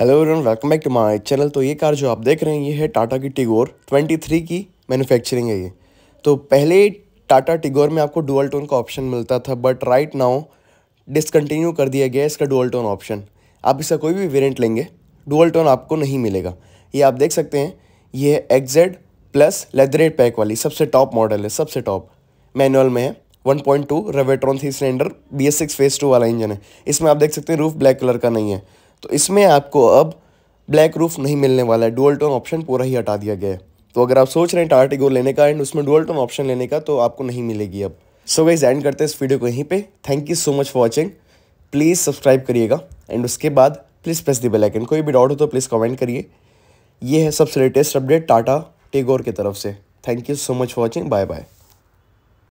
hello everyone welcome back to my channel तो ये car जो आप देख रहे हैं ये है टाटा की टिगोर 23 की मैन्युफैक्चरिंग है ये तो पहले टाटा टिगोर में आपको डुअल टोन का ऑप्शन मिलता था बट राइट नाउ डिसकंटिन्यू कर दिया गया है इसका डुअल टोन ऑप्शन आप इसका कोई भी वेरिएंट लेंगे डुअल टोन आपको नहीं मिलेगा ये आप देख सकते हैं ये है एक्जेड प्लस लेदरेट पैक वाली सबसे टॉप मॉडल है सबसे टॉप मैनुअल में है one point two Revotron three cylinder B S six phase two वाला इंजन है इसमें आप देख सकते हैं रूफ ब्लैक कलर का नहीं है तो इसमें आपको अब ब्लैक रूफ नहीं मिलने वाला है डुअल टोन ऑप्शन पूरा ही हटा दिया गया है तो अगर आप सोच रहे हैं टार्टिगो लेने का एंड उसमें डुअल टोन ऑप्शन लेने का तो आपको नहीं मिलेगी अब सो वेज एंड करते हैं इस वीडियो को यहीं पे thank you so much for watching please subscribe करिएगा एंड उसके बाद प्लीज़ प्रेस दी बेलाइकन कोई भी डाउट हो तो प्लीज़ कमेंट करिए ये है सबसे लेटेस्ट अपडेट टाटा टेगोर की तरफ से thank you so much for watching bye bye